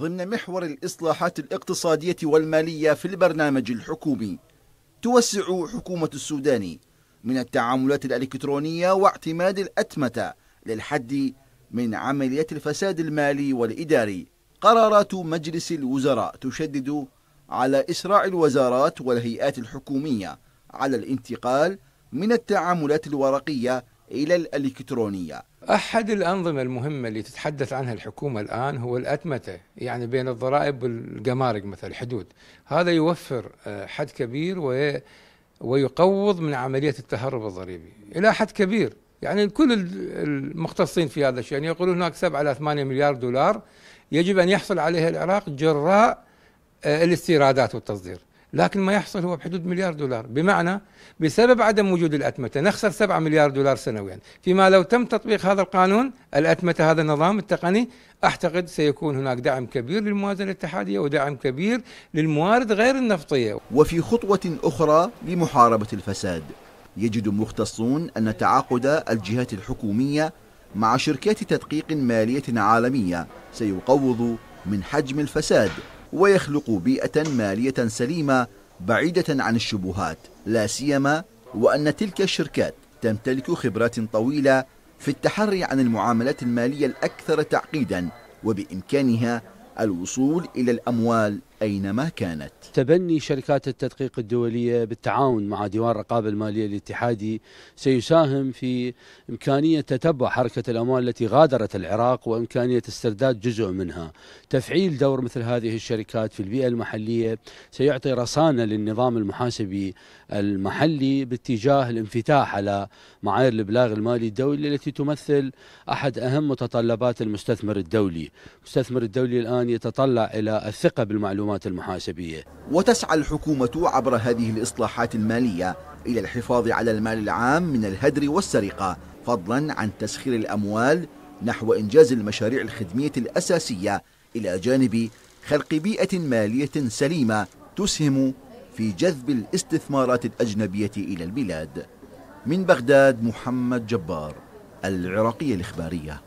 ضمن محور الإصلاحات الاقتصادية والمالية في البرنامج الحكومي توسع حكومة السودان من التعاملات الإلكترونية واعتماد الأتمتة للحد من عمليات الفساد المالي والإداري قرارات مجلس الوزراء تشدد على إسراع الوزارات والهيئات الحكومية على الانتقال من التعاملات الورقية إلى الإلكترونية أحد الأنظمة المهمة اللي تتحدث عنها الحكومة الآن هو الأتمتة يعني بين الضرائب والجمارك مثل الحدود هذا يوفر آه، حد كبير و ويقوض من عملية التهرب الضريبي إلى حد كبير يعني كل المختصين في هذا الشيء يعني يقولون هناك 7 إلى 8 مليار دولار يجب أن يحصل عليها العراق جراء آه، الاستيرادات والتصدير لكن ما يحصل هو بحدود مليار دولار بمعنى بسبب عدم وجود الأتمتة نخسر 7 مليار دولار سنويا فيما لو تم تطبيق هذا القانون الأتمتة هذا النظام التقني أعتقد سيكون هناك دعم كبير للموازنة الاتحادية ودعم كبير للموارد غير النفطية وفي خطوة أخرى لمحاربة الفساد يجد مختصون أن تعاقد الجهات الحكومية مع شركات تدقيق مالية عالمية سيقوض من حجم الفساد ويخلق بيئة مالية سليمة بعيدة عن الشبهات لا سيما وأن تلك الشركات تمتلك خبرات طويلة في التحري عن المعاملات المالية الأكثر تعقيدا وبإمكانها الوصول إلى الأموال أينما كانت تبني شركات التدقيق الدولية بالتعاون مع ديوان الرقابة المالية الاتحادي سيساهم في إمكانية تتبع حركة الأموال التي غادرت العراق وإمكانية استرداد جزء منها تفعيل دور مثل هذه الشركات في البيئة المحلية سيعطي رصانة للنظام المحاسبي المحلي باتجاه الانفتاح على معايير الإبلاغ المالي الدولي التي تمثل أحد أهم متطلبات المستثمر الدولي المستثمر الدولي الآن يتطلع إلى الثقة بالمعلومات المعلومات المحاسبية وتسعى الحكومة عبر هذه الإصلاحات المالية إلى الحفاظ على المال العام من الهدر والسرقة فضلا عن تسخير الأموال نحو إنجاز المشاريع الخدمية الأساسية إلى جانب خلق بيئة مالية سليمة تسهم في جذب الاستثمارات الأجنبية إلى البلاد من بغداد محمد جبار العراقية الإخبارية